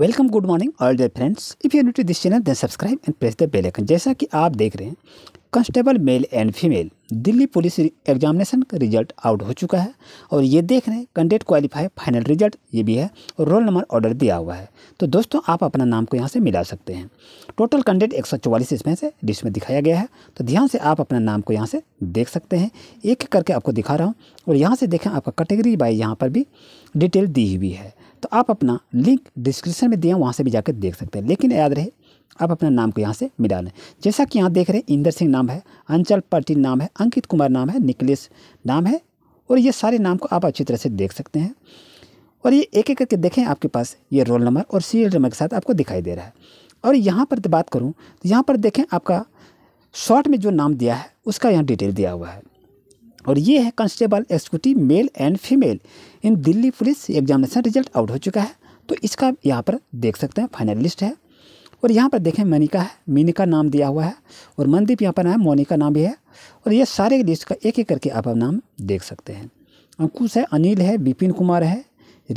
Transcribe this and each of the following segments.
welcome good morning all day friends if you new to this channel then subscribe and press the bell icon जैसा कि आप देख रहे हैं constable male and female Delhi police examination का result out हो चुका है और ये देख रहे हैं कैंडिडेट क्वालिफाई फाइनल रिजल्ट ये भी है और रोल नंबर ऑर्डर दिया हुआ है तो दोस्तों आप अपना नाम को यहाँ से मिला सकते हैं टोटल कैंडिडेट एक इसमें से जिसमें दिखाया गया है तो ध्यान से आप अपना नाम को यहाँ से देख सकते हैं एक एक करके आपको दिखा रहा हूँ और यहाँ से देखें आपका कैटेगरी बाई यहाँ पर भी डिटेल दी हुई है तो आप अपना लिंक डिस्क्रिप्शन में दिया वहाँ से भी जाकर देख सकते हैं लेकिन याद रहे आप अपना नाम को यहाँ से मिला लें जैसा कि यहाँ देख रहे हैं इंदर सिंह नाम है अंचल पाटिल नाम है अंकित कुमार नाम है निकलेश नाम है और ये सारे नाम को आप अच्छी तरह से देख सकते हैं और ये एक एक करके देखें आपके पास ये रोल नंबर और सीरियल नंबर के साथ आपको दिखाई दे रहा है और यहाँ पर बात करूँ तो यहाँ पर देखें आपका शॉर्ट में जो नाम दिया है उसका यहाँ डिटेल दिया हुआ है और ये है constable executive male and female in Delhi police examination result out हो चुका है तो इसका यहाँ पर देख सकते हैं फाइनल लिस्ट है और यहाँ पर देखें मनिका है मीनिका नाम दिया हुआ है और मनदीप यहाँ पर है मोनिका नाम भी है और ये सारे लिस्ट का एक एक करके आप नाम देख सकते हैं अंकुश है अनिल है विपिन कुमार है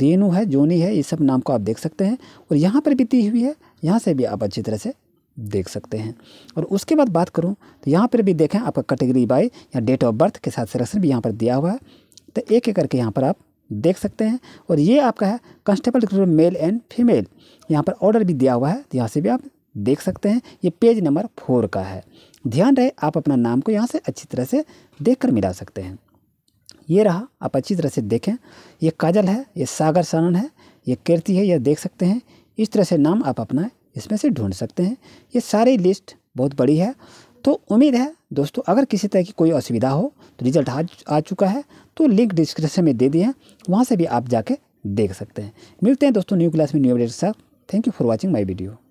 रेनू है जोनी है ये सब नाम को आप देख सकते हैं और यहाँ पर भी दी हुई है यहाँ से भी आप अच्छी तरह से देख सकते हैं और उसके बाद बात करूँ तो यहाँ पर भी देखें आपका कैटेगरी बाय या डेट ऑफ बर्थ के साथ सिलेक्शन भी यहाँ पर दिया हुआ है तो एक एक करके यहाँ पर आप देख सकते हैं और ये आपका है constable recruitment male and female यहाँ पर ऑर्डर भी दिया हुआ है तो यहाँ से भी आप देख सकते हैं ये पेज नंबर फोर का है ध्यान रहे आप अपना नाम को यहाँ से अच्छी तरह से देख कर मिला सकते हैं ये रहा आप अच्छी तरह से देखें ये काजल है ये सागर सनन है ये कीर्ति है यह देख सकते हैं इस तरह से नाम आप अपना इसमें से ढूंढ सकते हैं ये सारी लिस्ट बहुत बड़ी है तो उम्मीद है दोस्तों अगर किसी तरह की कोई असुविधा हो तो रिजल्ट आ, आ चुका है तो लिंक डिस्क्रिप्शन में दे दिए हैं वहाँ से भी आप जाके देख सकते हैं मिलते हैं दोस्तों न्यू क्लास में न्यू अपडेट के साथ thank you for watching my video